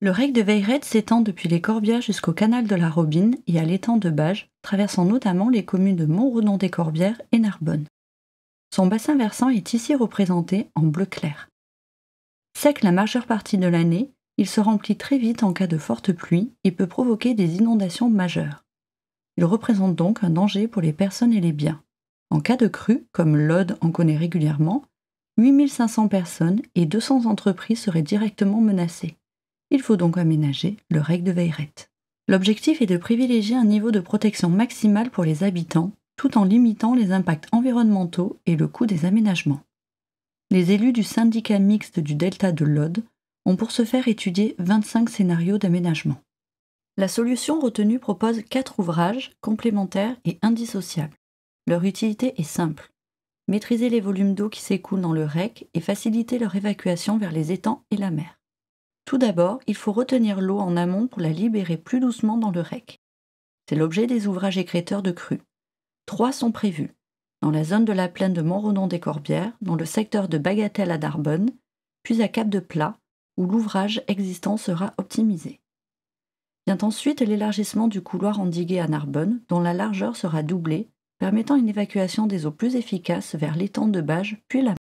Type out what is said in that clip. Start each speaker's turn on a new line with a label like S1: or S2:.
S1: Le rec de Veyrette s'étend depuis les Corbières jusqu'au canal de la Robine et à l'étang de Bages, traversant notamment les communes de Montredon-des-Corbières et Narbonne. Son bassin versant est ici représenté en bleu clair. Sec la majeure partie de l'année, il se remplit très vite en cas de forte pluie et peut provoquer des inondations majeures. Il représente donc un danger pour les personnes et les biens. En cas de crue, comme l'Aude en connaît régulièrement, 8500 personnes et 200 entreprises seraient directement menacées. Il faut donc aménager le REC de Veyrette. L'objectif est de privilégier un niveau de protection maximale pour les habitants, tout en limitant les impacts environnementaux et le coût des aménagements. Les élus du syndicat mixte du delta de l'Aude ont pour ce faire étudié 25 scénarios d'aménagement. La solution retenue propose quatre ouvrages complémentaires et indissociables. Leur utilité est simple. Maîtriser les volumes d'eau qui s'écoulent dans le REC et faciliter leur évacuation vers les étangs et la mer. Tout d'abord, il faut retenir l'eau en amont pour la libérer plus doucement dans le rec. C'est l'objet des ouvrages écréteurs de crues. Trois sont prévus dans la zone de la plaine de Montrenon-des-Corbières, dans le secteur de Bagatelle à Narbonne, puis à Cap de Plat, où l'ouvrage existant sera optimisé. Vient ensuite l'élargissement du couloir endigué à Narbonne, dont la largeur sera doublée, permettant une évacuation des eaux plus efficace vers l'étang de Bage puis la